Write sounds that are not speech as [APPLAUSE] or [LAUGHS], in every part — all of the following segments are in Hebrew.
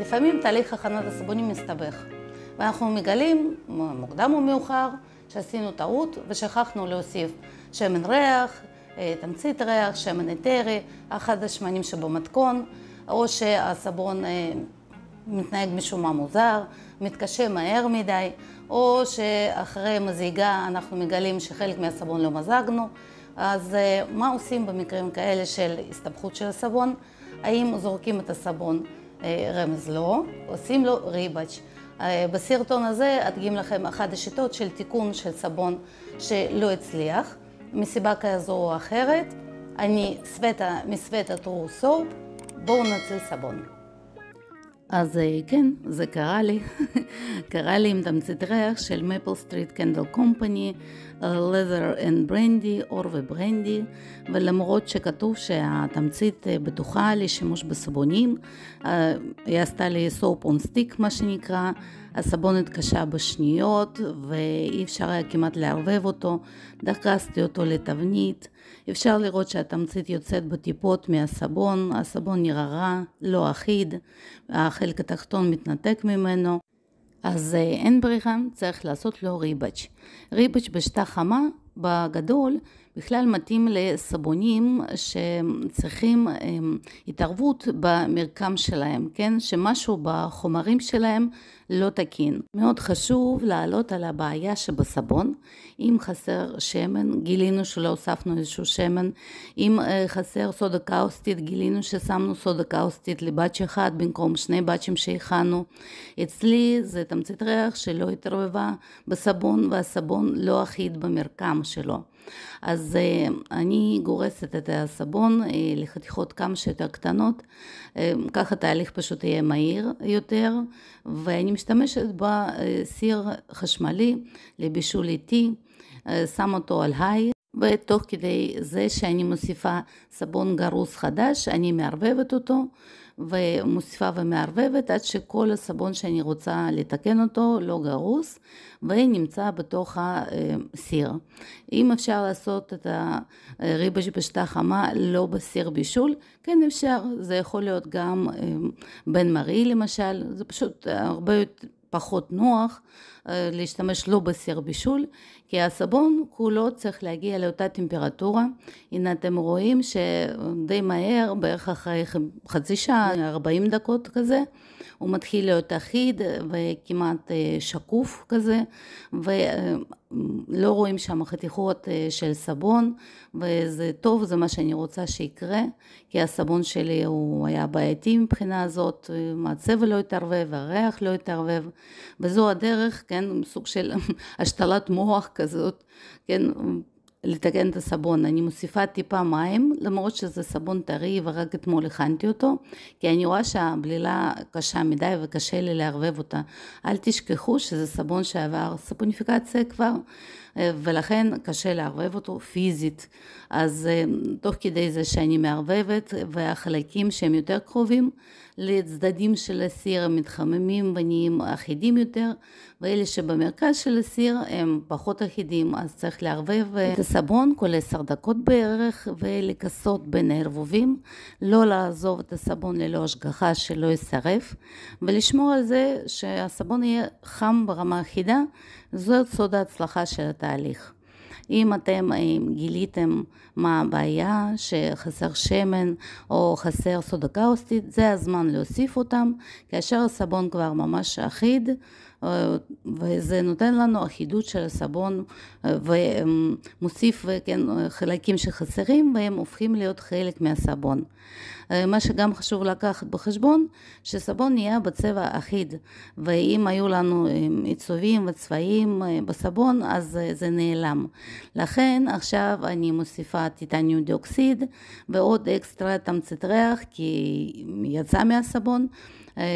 לפעמים תהליך הכנת הסבונים מסתבך, ואנחנו מגלים, מוקדם או מאוחר, שעשינו טעות ושכחנו להוסיף שמן ריח, אה, תמצית ריח, שמן אתרי, אחד השמנים שבמתכון, או שהסבון אה, מתנהג משום מה מוזר, מתקשה מהר מדי, או שאחרי מזיגה אנחנו מגלים שחלק מהסבון לא מזגנו. אז אה, מה עושים במקרים כאלה של הסתבכות של הסבון? האם זורקים את הסבון אה, רמז לא, עושים לו ריבאץ'. אה, בסרטון הזה אדגים לכם אחת השיטות של תיקון של סבון שלא הצליח, מסיבה כזו או אחרת. אני סווטה מסווטה טרו סופ, בואו נציל סבון. אז אה, כן, זה קרה לי. [LAUGHS] קרה לי עם תמצית ריח של מפל סטריט קנדל קומפני, לדר אנד ברנדי, אור וברנדי, ולמרות שכתוב שהתמצית אה, בטוחה לשימוש בסבונים, אה, היא עשתה לי סופ און סטיק מה שנקרא, הסבונת קשה בשניות ואי אפשר היה כמעט לערבב אותו, דחסתי אותו לתבנית, אפשר לראות שהתמצית יוצאת בטיפות מהסבון, הסבון נראה רע, לא אחיד, החלק התחתון מתנתק ממנו, אז אה, אין ברירה, צריך לעשות לו ריבץ'. ריבץ' בשטח חמה בגדול בכלל מתאים לסבונים שצריכים אמ, התערבות במרקם שלהם, כן? שמשהו בחומרים שלהם לא תקין. מאוד חשוב לעלות על הבעיה שבסבון, אם חסר שמן, גילינו שלא הוספנו איזשהו שמן, אם אה, חסר סודה קאוסטית, גילינו ששמנו סודה קאוסטית לבאץ' אחד במקום שני באצ'ים שהכנו. אצלי זה תמצית ריח שלא התערבבה בסבון והסבון לא אחיד במרקם שלו. אז אה, אני גורסת את הסבון אה, לחתיכות כמה שיותר קטנות, אה, ככה התהליך פשוט יהיה מהיר יותר, ואני משתמשת בסיר חשמלי לבישול איטי, שם אותו על היי. ותוך כדי זה שאני מוסיפה סבון גרוס חדש, אני מערבבת אותו ומוסיפה ומערבבת עד שכל הסבון שאני רוצה לתקן אותו לא גרוס ונמצא בתוך הסיר. אם אפשר לעשות את הריבה שבשתה חמה לא בסיר בישול, כן אפשר, זה יכול להיות גם אה, בן מרי למשל, זה פשוט הרבה יותר... פחות נוח אה, להשתמש לא בסיר בישול, כי הסבון כולו צריך להגיע לאותה טמפרטורה. הנה אתם רואים שדי מהר, בערך אחרי חצי שעה, 40 דקות כזה, הוא מתחיל להיות אחיד וכמעט אה, שקוף כזה, ולא אה, רואים שם חתיכות אה, של סבון, וזה טוב, זה מה שאני רוצה שיקרה, כי הסבון שלי הוא היה בעייתי מבחינה הזאת, הצבע לא התערבב, הריח לא התערבב, וזו הדרך, כן, סוג של [LAUGHS] השתלת מוח כזאת, כן, לתקן את הסבון, אני מוסיפה טיפה מים, למרות שזה סבון טרי ורק אתמול הכנתי אותו, כי אני רואה שהבלילה קשה מדי וקשה לי לערבב אותה. אל תשכחו שזה סבון שעבר ספוניפיקציה כבר, אה, ולכן קשה לערבב אותו פיזית. אז אה, תוך כדי זה שאני מערבבת, והחלקים שהם יותר קרובים לצדדים של הסיר הם מתחממים ונהיים אחידים יותר, ואלה שבמרכז של הסיר הם פחות אחידים, אז צריך לערבב אה, את הסבון. סבון כל עשר דקות בערך ולכסות בין הערבובים, לא לעזוב את הסבון ללא השגחה שלא יסרף ולשמור על זה שהסבון יהיה חם ברמה אחידה, זאת סוד ההצלחה של התהליך. אם אתם אם גיליתם מה הבעיה, שחסר שמן או חסר סודה קאוסטית, זה הזמן להוסיף אותם, כאשר הסבון כבר ממש אחיד אה, וזה נותן לנו אחידות של הסבון אה, ומוסיף אמ, אה, כן, חלקים שחסרים והם הופכים להיות חלק מהסבון. מה שגם חשוב לקחת בחשבון שסבון נהיה בצבע אחיד ואם היו לנו עיצובים וצבעים בסבון אז זה נעלם. לכן עכשיו אני מוסיפה טיטניום דיוקסיד ועוד אקסטרה תמצית ריח כי יצא מהסבון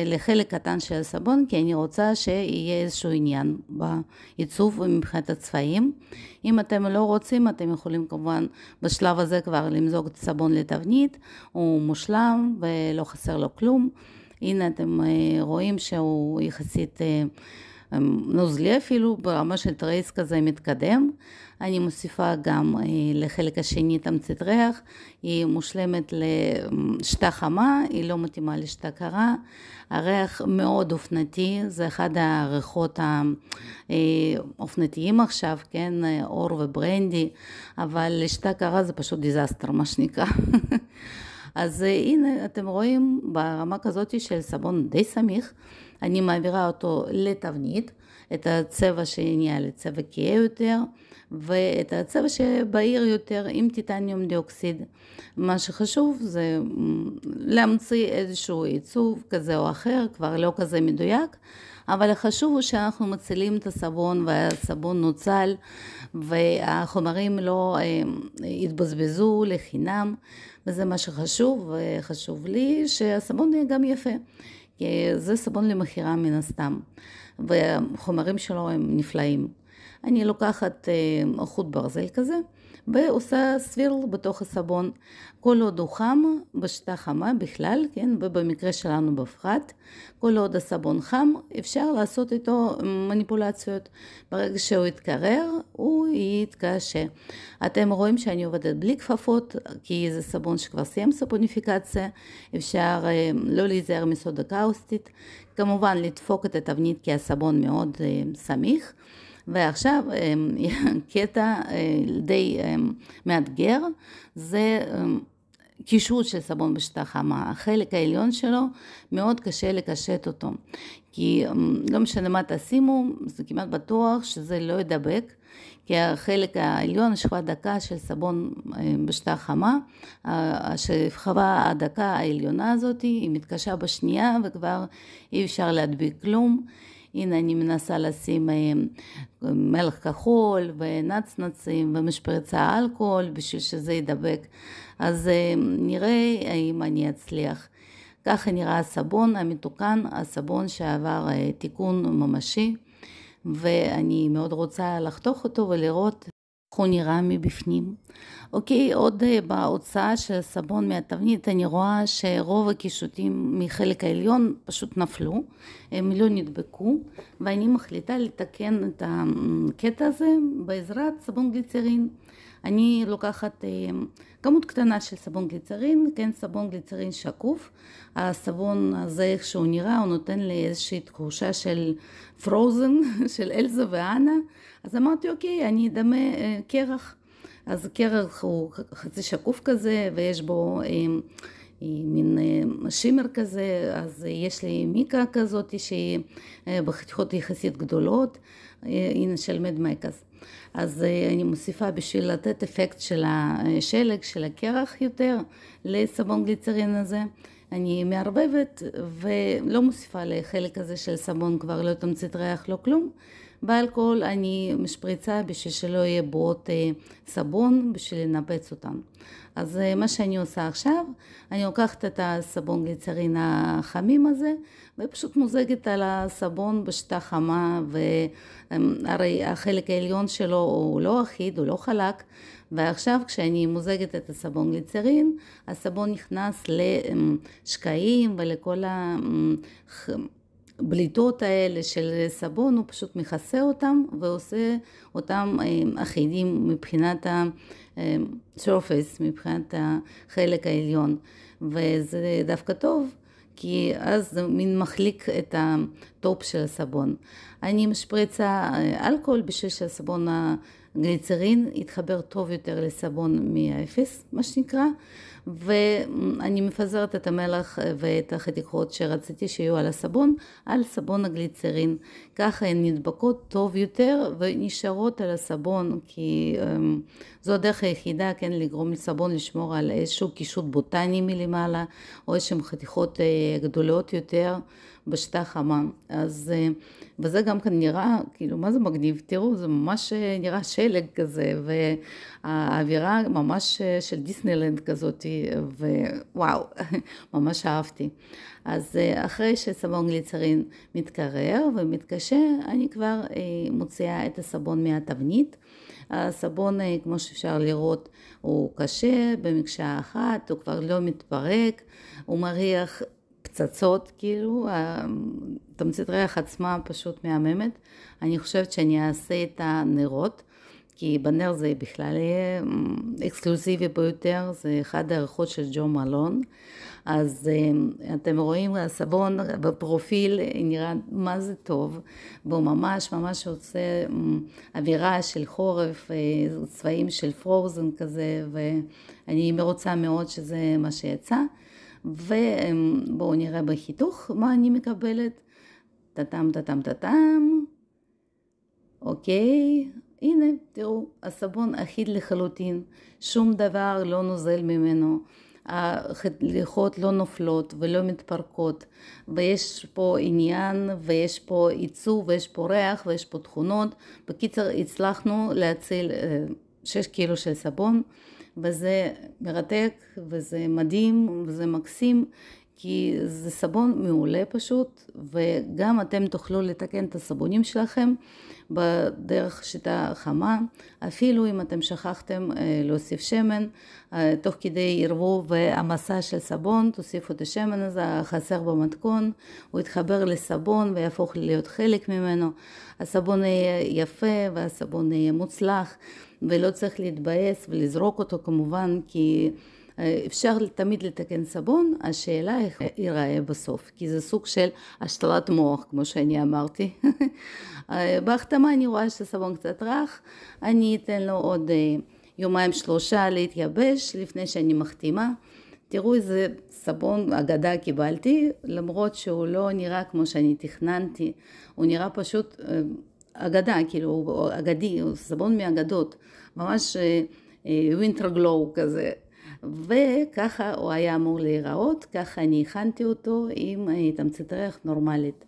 לחלק קטן של הסבון, כי אני רוצה שיהיה איזשהו עניין בעיצוב מבחינת הצבעים. אם אתם לא רוצים, אתם יכולים כמובן בשלב הזה כבר למזוג את הסבון לתבנית, הוא מושלם ולא חסר לו כלום. הנה אתם אה, רואים שהוא יחסית... אה, נוזלי אפילו ברמה של טרייס כזה מתקדם. אני מוסיפה גם אה, לחלק השני תמצית ריח, היא מושלמת לשתה חמה, היא לא מתאימה לשתה קרה. הריח מאוד אופנתי, זה אחד הריחות האופנתיים אה, עכשיו, כן, אה, אור וברנדי, אבל לשתה קרה זה פשוט דיזסטר מה שנקרא. [LAUGHS] אז אה, הנה אתם רואים ברמה כזאת של סבון די סמיך, אני מעבירה אותו לתבנית, את הצבע שנהיה לצבע כהה יותר ואת הצבע שבהיר יותר עם טיטניום דיוקסיד מה שחשוב זה להמציא איזשהו עיצוב כזה או אחר, כבר לא כזה מדויק. אבל החשוב הוא שאנחנו מצילים את הסבון והסבון נוצל והחומרים לא אה, יתבזבזו לחינם וזה מה שחשוב וחשוב לי שהסבון יהיה גם יפה כי זה סבון למכירה מן הסתם והחומרים שלו הם נפלאים. אני לוקחת אה, חוט ברזל כזה ועושה סבירל בתוך הסבון. כל עוד הוא חם, בשיטה חמה בכלל, כן, ובמקרה שלנו בפחת, כל עוד הסבון חם, אפשר לעשות איתו אה, מניפולציות. ברגע שהוא יתקרר, הוא יתקשה. אתם רואים שאני עובדת בלי כפפות, כי זה סבון שכבר סיים ספוניפיקציה, אפשר אה, לא להיזהר מסודה קאוסטית, כמובן לדפוק את התבנית כי הסבון מאוד אה, סמיך. ועכשיו אמ, [LAUGHS] קטע אה, די אמ, מאתגר זה אמ, קישוט של סבון בשטח חמה. החלק העליון שלו מאוד קשה לקשט אותו. כי לא משנה מה תשימו, זה כמעט בטוח שזה לא ידבק. כי החלק העליון, שכבה דקה של סבון בשטח חמה, השכבה הדקה העליונה הזאת, היא מתקשה בשנייה וכבר אי אפשר להדביק כלום. הנה אני מנסה לשים אה, מלח כחול ונצנצים ומשפרצה אלכוהול בשביל שזה ידבק. אז אה, נראה האם אני אצליח. ככה נראה הסבון המתוקן, הסבון שעבר אה, תיקון ממשי. ואני מאוד רוצה לחתוך אותו ולראות הוא נראה מבפנים. אוקיי, עוד אה, בהוצאה של הסבון מהתבנית אני רואה שרוב הקישוטים מחלק העליון פשוט נפלו, הם לא נדבקו, ואני מחליטה לתקן את הקטע הזה בעזרת סבון גליצרין. אני לוקחת אה, כמות קטנה של סבון גליצרין, כן סבון גליצרין שקוף, הסבון הזה איך שהוא נראה הוא נותן לי איזושהי תחושה של פרוזן, [LAUGHS] של אלזה ואנה, אז אמרתי אוקיי אני אדמה אה, קרח, אז קרח הוא חצי שקוף כזה ויש בו אה, אה מין אה, שימר כזה, אז יש לי מיקה כזאת שהיא אה, בחתיכות יחסית גדולות, הנה של מדמק אז אז אה, אני מוסיפה בשביל לתת אפקט של השלג, של הקרח יותר, לסבון גליצרין הזה. אני מערבבת ולא מוסיפה לחלק הזה של סבון כבר לא תמצית ריח, לא כלום. באלכוהול אני משפריצה בשביל שלא יהיה בועות אה, סבון בשביל לנפץ אותן. אז אה, מה שאני עושה עכשיו, אני לוקחת את הסבון גליצרין החמים הזה ופשוט מוזגת על הסבון בשיטה חמה והרי החלק העליון שלו הוא לא אחיד, הוא לא חלק ועכשיו כשאני מוזגת את הסבון גליצרין, הסבון נכנס לשקעים אה, ולכל ה... הבליטות האלה של סבון הוא פשוט מכסה אותם ועושה אותם אה, אחידים מבחינת ה-surface, אה, מבחינת החלק העליון וזה דווקא טוב כי אז זה מין מחליק את הטופ של הסבון. אני משפריצה אה, אלכוהול בשביל שהסבון גליצרין יתחבר טוב יותר לסבון מהאפס, מה שנקרא, ואני מפזרת את המלח ואת החתיכות שרציתי שיהיו על הסבון, על סבון הגליצרין. ככה הן נדבקות טוב יותר ונשארות על הסבון, כי um, זו הדרך היחידה, כן, לגרום לסבון לשמור על איזשהו קישוט בוטני מלמעלה, או איזשהן חתיכות uh, גדולות יותר. בשיטה חמה. אז, אה, וזה גם כאן נראה, כאילו, מה זה מגניב? תראו, זה ממש אה, נראה שלג כזה, והאווירה ממש אה, של דיסנילנד כזאת, ווואו, [LAUGHS] ממש אהבתי. אז אחרי שסבון גליצרין מתקרר ומתקשה, אני כבר מוציאה את הסבון מהתבנית. הסבון, כמו שאפשר לראות, הוא קשה, במקשה אחת, הוא כבר לא מתפרק, הוא מריח פצצות, כאילו, תמצית ריח עצמה פשוט מהממת. אני חושבת שאני אעשה את הנרות, כי בנר זה בכלל יהיה אקסקלוסיבי mm, ביותר, זה אחד הערכות של ג'ו מלון. אז אה, אתם רואים, הסבון בפרופיל אה, נראה מה זה טוב, והוא ממש ממש עושה mm, אווירה של חורף, אה, צבעים של פרוזן כזה, ואני מרוצה מאוד שזה מה שיצא. ובואו נראה בחיתוך מה אני מקבלת. טאטאם טאטאם טאטאם. אוקיי, הנה, תראו, הסבון אחיד לחלוטין, שום דבר לא נוזל ממנו. הליחות לא נופלות ולא מתפרקות ויש פה עניין ויש פה עיצוב ויש פה ריח ויש פה תכונות בקיצר הצלחנו להציל 6 אה, קילו של סבון וזה מרתק, וזה מדהים, וזה מקסים, כי זה סבון מעולה פשוט, וגם אתם תוכלו לתקן את הסבונים שלכם בדרך שיטה חמה, אפילו אם אתם שכחתם אה, להוסיף שמן, אה, תוך כדי ערבוב והמסה של סבון, תוסיפו את השמן הזה החסר במתכון, הוא יתחבר לסבון ויהפוך להיות חלק ממנו, הסבון יהיה יפה והסבון יהיה מוצלח. ולא צריך להתבאס ולזרוק אותו כמובן, כי אה, אפשר תמיד לתקן סבון, השאלה איך ייראה בסוף, כי זה סוג של השתלת מוח, כמו שאני אמרתי. [LAUGHS] אה, בהחתמה אני רואה שהסבון קצת רך, אני אתן לו עוד אה, יומיים שלושה להתייבש לפני שאני מחתימה. תראו איזה סבון אגדה קיבלתי, למרות שהוא לא נראה כמו שאני תכננתי, הוא נראה פשוט אגדה, כאילו, הוא אגדי, הוא סבון מאגדות, ממש וינטר אה, גלו אה, כזה. וככה הוא היה אמור להיראות, ככה אני הכנתי אותו עם אה, תמצית ריח נורמלית.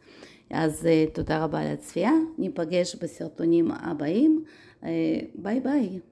אז תודה רבה על הצפייה, ניפגש בסרטונים הבאים, ביי ביי.